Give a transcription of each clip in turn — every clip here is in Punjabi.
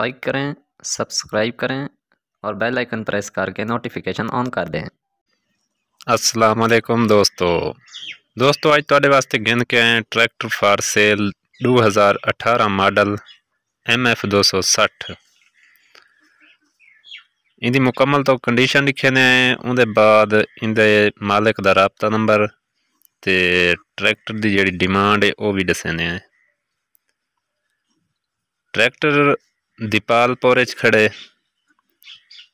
లైక్ کریں సబ్స్క్రైబ్ کریں اور బెల్ ఐకాన్ ప్రెస్ కర్కే నోటిఫికేషన్ ఆన్ కర్దేం అస్సలాము అలైకుం దోస్తో దోస్తో అజ్ తోడే వాస్తే గింద కే ఆయ tractor for sale 2018 model MF 260 ఇంది ముకమ్ల్ తో కండిషన్ లఖనే ఆ ఉందే baad ఇందే مالک దారాపతా నంబర్ تے ٹریکٹر دی جیڑی ڈیمانڈ اے او وی دسنے ਆ ٹریکٹر ਦੀਪਾਲਪੁਰ 'ਚ ਖੜੇ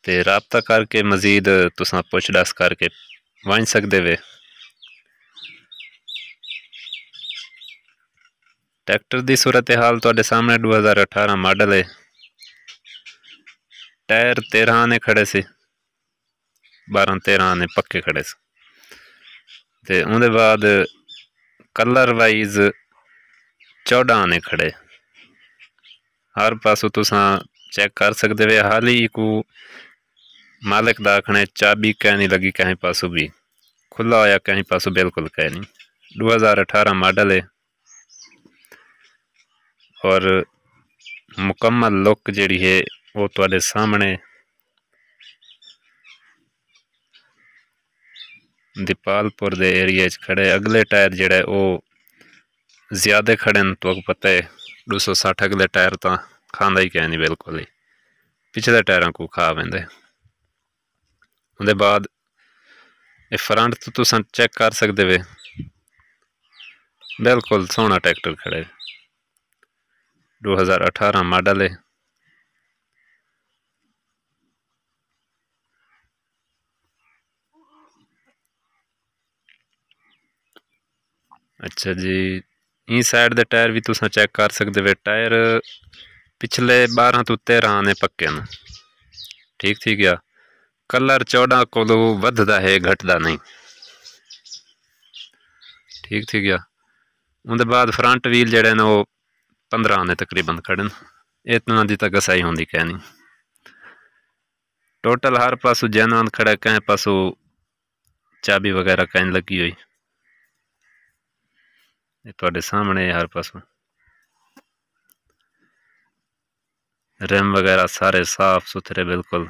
ਤੇ رابطہ ਕਰਕੇ ਮਜ਼ੀਦ ਤੁਸੀਂ ਪੁੱਛ ਦੱਸ ਕਰਕੇ ਵਾਂਝ ਸਕਦੇ ਵੇ ਟਰੈਕਟਰ ਦੀ ਸੂਰਤ ਹਾਲ ਤੁਹਾਡੇ ਸਾਹਮਣੇ 2018 ਮਾਡਲ ਹੈ ਟਾਇਰ 13 ਨੇ ਖੜੇ ਸੀ 12 13 ਨੇ ਪੱਕੇ ਖੜੇ ਸੀ ਤੇ ਉਹਦੇ ਬਾਅਦ ਕਲਰ ਵਾਈਜ਼ 14 ਨੇ ਖੜੇ ਹਰ ਪਾਸੋਂ ਤੁਸੀਂ ਚੈੱਕ ਕਰ ਸਕਦੇ ਵੇ ਹਾਲੀ ਕੋ ਮਾਲਕ ਦਾ ਖਣੇ ਚਾਬੀ ਨਹੀਂ ਲੱਗੀ ਕਹੀਂ ਪਾਸੋਂ ਵੀ ਖੁੱਲਾ ਹੋਇਆ ਕਹੀਂ ਪਾਸੋਂ ਬਿਲਕੁਲ ਨਹੀਂ 2018 ਮਾਡਲ ਹੈ ਔਰ ਮੁਕੰਮਲ ਲੁੱਕ ਜਿਹੜੀ ਹੈ ਉਹ ਤੁਹਾਡੇ ਸਾਹਮਣੇ ਦੀਪਾਲਪੁਰ ਦੇ ਏਰੀਆ 'ਚ ਖੜੇ ਅਗਲੇ ਟਾਇਰ ਜਿਹੜਾ ਉਹ ਜ਼ਿਆਦਾ ਖੜੇ ਨੇ ਤੁਹਾਨੂੰ ਪਤਾ ਹੈ 260 ਦੇ ਟਾਇਰ ਤਾਂ ਖਾਂਦਾ ਹੀ ਕਹਿ ਨਹੀਂ ਬਿਲਕੁਲ ਹੀ ਪਿਛਲੇ ਟਾਇਰਾਂ ਕੋ ਖਾ ਬੰਦੇ ਉਹਦੇ ਬਾਅਦ ਇਹ ਫਰੰਟ ਤੋਂ ਤੁਸੀਂ ਚੈੱਕ ਕਰ ਸਕਦੇ ਵੇ ਬਿਲਕੁਲ ਸੋਹਣਾ ਟਰੈਕਟਰ ਖੜੇ 2018 ਮਾਡਲ ਹੈ ਅੱਛਾ ਜੀ ਇਨਸਾਈਡ ਦੇ ਟਾਇਰ ਵੀ ਤੁਸੀਂ ਚੈੱਕ ਕਰ ਸਕਦੇ ਹੋ ਟਾਇਰ ਪਿਛਲੇ 12 ਤੋਂ 13 ਨੇ ਪੱਕੇ ਨੇ ਠੀਕ ਠੀਕ ਆ ਕਲਰ 14 ਕੋਲੋਂ ਵੱਧਦਾ ਹੈ ਘਟਦਾ ਨਹੀਂ ਠੀਕ ਠੀਕ ਆ ਉਹਦੇ ਬਾਅਦ ਫਰੰਟ ਵੀਲ ਜਿਹੜੇ ਨੇ ਉਹ 15 ਨੇ ਤਕਰੀਬਨ ਖੜਨ ਇਤਨਾ ਦੀ ਤਾਂ ਗਸਾਈ ਹੁੰਦੀ ਕਹਿ ਨਹੀਂ ਟੋਟਲ ਹਰ ਪਾਸੋਂ ਜੈਨਾਨ ਖੜਾ ਕਹੇ ਪਾਸੋਂ ਚਾਬੀ ਵਗੈਰਾ ਕਹਿਣ ਲੱਗੀ ਹੋਈ ਇਹ ਤੁਹਾਡੇ ਸਾਹਮਣੇ ਹਰ ਪਾਸੋਂ ਰੈਮ ਵਗੈਰਾ ਸਾਰੇ ਸਾਫ ਸੁਥਰੇ ਬਿਲਕੁਲ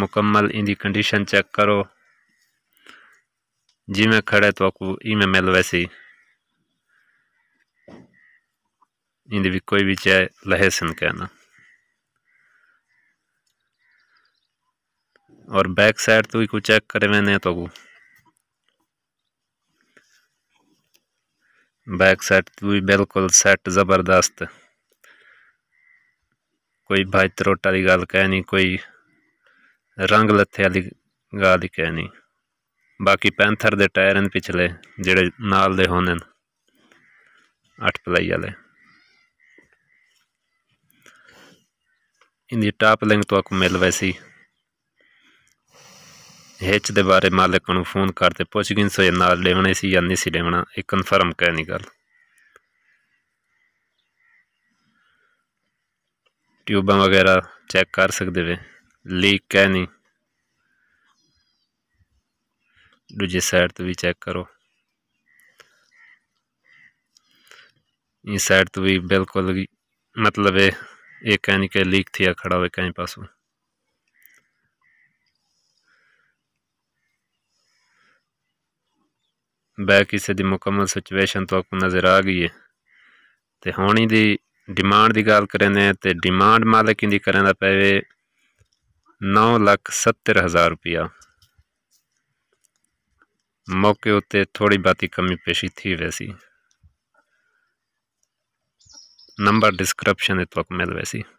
ਮੁਕੰਮਲ ਇੰਦੀ ਕੰਡੀਸ਼ਨ ਚੈੱਕ ਕਰੋ ਜਿਵੇਂ ਖੜੇ ਤੋ ਕੋ ਇਵੇਂ ਮਿਲ ਵੈਸੀ ਇੰਦੀ ਵੀ ਕੋਈ ਵੀ ਚਾਹੇ ਲਹਿਸਨ ਕਹਿਣਾ ਔਰ ਬੈਕ और बैक साइड तो को चेक करवेने तो बैक साइड ਵੀ ਬਿਲਕੁਲ ਸੈਟ ਜ਼ਬਰਦਸਤ ਕੋਈ ਭਾਈ ਤਰੋਟ ਵਾਲੀ ਗੱਲ ਕਹਿ ਨਹੀਂ ਕੋਈ ਰੰਗ ਲੱਥੇ ਵਾਲੀ ਗੱਲ ਕਹਿ ਨਹੀਂ ਬਾਕੀ ਪੈਂਥਰ ਦੇ ਟਾਇਰ ਨੇ ਪਿਛਲੇ ਜਿਹੜੇ ਨਾਲ ਦੇ ਹੋਣ ਨੇ 8 ਪਲਾਈ ਵਾਲੇ ਇਹਦੀ ਟਾਪ ਲਿੰਕ ਤੋਂ ਆਕੂ ਮਿਲ ਵੈਸੀ ਹਿੱਚ ਦੇ ਬਾਰੇ ਮਾਲਕ ਨੂੰ ਫੋਨ ਕਰਦੇ ਪੁੱਛਗਿੰਸ ਸੋ ਨਾਲ ਲੈਣੇ ਸੀ ਜਾਂ ਨਹੀਂ ਸੀ ਲੈਣਾ ਇਹ ਕਨਫਰਮ ਕਹਿ ਨਹੀਂ ਗੱਲ ਟਿਊਬਾਂ ਵਗੈਰਾ ਚੈੱਕ ਕਰ ਸਕਦੇ ਵੇ ਲੀਕ ਕਹਿ ਨਹੀਂ ਦੂਜੇ ਸਾਈਡ ਤੋਂ ਵੀ ਚੈੱਕ ਕਰੋ ਇਸ ਸਾਈਡ ਤੋਂ ਵੀ ਬਿਲਕੁਲ ਮਤਲਬ ਇਹ ਕਹਿ ਨਹੀਂ ਕਿ ਲੀਕ ਥਿਆ ਖੜਾ ਹੋਵੇ ਕਹੀਂ ਪਾਸੋਂ ਬੈ ਕਿਸੇ ਦੀ ਮੁਕੰਮਲ ਸਿਚੁਏਸ਼ਨ ਤੋਂ ਆਪ ਨਜ਼ਰ ਆ ਗਈ ਹੈ ਤੇ ਹੁਣ ਦੀ ਡਿਮਾਂਡ ਦੀ ਗੱਲ ਕਰ ਰਹੇ ਤੇ ਡਿਮਾਂਡ ਮਾਲਕ ਦੀ ਕਰਨ ਦਾ ਪਵੇ 970000 ਰੁਪਿਆ ਮੌਕੇ ਉੱਤੇ ਥੋੜੀ ਬਾਤੀ ਕਮੀ ਪੇਸ਼ੀ ਥੀ ਵੈਸੀ ਨੰਬਰ ਡਿਸਕ੍ਰਿਪਸ਼ਨ ਇਤੋਂ ਤੁਹਾਨੂੰ ਮਿਲ ਵੈਸੀ